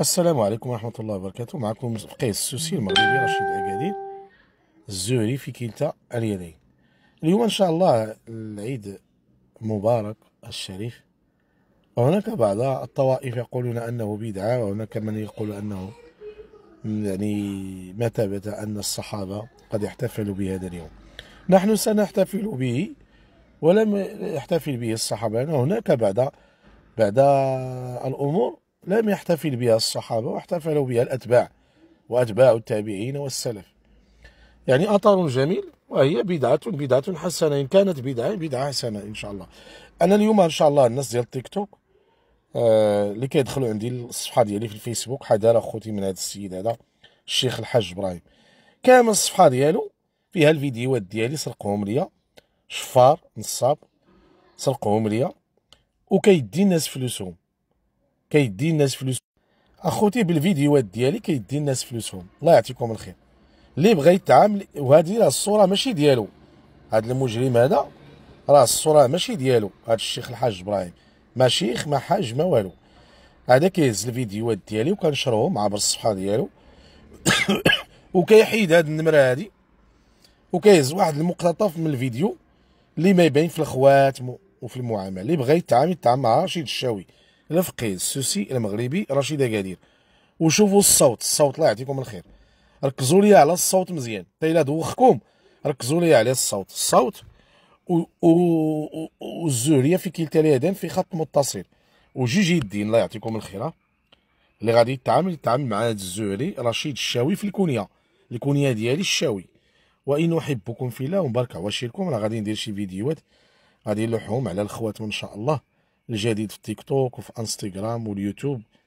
السلام عليكم ورحمة الله وبركاته معكم قيس السوسي المغربي رشيد أكادير الزهري في كلتا اليدين اليوم إن شاء الله العيد مبارك الشريف وهناك بعض الطوائف يقولون أنه بدعة وهناك من يقول أنه يعني ما ثبت أن الصحابة قد احتفلوا بهذا اليوم نحن سنحتفل به ولم يحتفل به الصحابة هناك بعض بعد الأمور لم يحتفل بها الصحابة واحتفلوا بها الأتباع وأتباع التابعين والسلف يعني أثر جميل وهي بدعة بدعة حسنة إن كانت بدعة بدعة حسنة إن شاء الله أنا اليوم إن شاء الله الناس ديال التيك توك آه اللي كيدخلوا عندي الصفحة ديالي في الفيسبوك حذر أخوتي من هذا السيد هذا الشيخ الحاج إبراهيم كامل الصفحة ديالو فيها الفيديوهات ديالي سرقهم ليا شفار نصاب سرقهم ليا وكيدي الناس فلوسهم كيدي الناس فلوس اخوتي بالفيديوهات ديالي كيدي الناس فلوسهم الله يعطيكم الخير اللي بغى يتعامل وهذه راه الصوره ماشي ديالو هذا المجرم هذا راه الصوره ماشي ديالو هذا الشيخ الحاج ابراهيم ما شيخ ما حاج ما والو هذا كيهز الفيديوهات ديالي وكنشرهم عبر الصفحه ديالو وكيحيد هاد النمره هادي وكيهز واحد المقتطف من الفيديو اللي ما يبين في الخواتم وفي المعامله اللي بغى يتعامل يتعامل مع رشيد الشاوي الفقيه السوسي المغربي رشيد اكادير وشوفوا الصوت الصوت الله يعطيكم الخير ركزوا لي على الصوت مزيان حتى الا دوخكم ركزوا لي على الصوت الصوت والزهريه في كلتا اليدين في خط متصل وجوج يدين الله يعطيكم الخير اللي غادي يتعامل يتعامل مع هذا الزهري رشيد الشاوي في الكونيه الكونيه ديالي الشاوي وان احبكم في الله ومبارك عواشركم راه غادي ندير شي فيديوهات غادي نلوحهم على الخواتم ان شاء الله الجديد في تيك توك وفي انستغرام واليوتيوب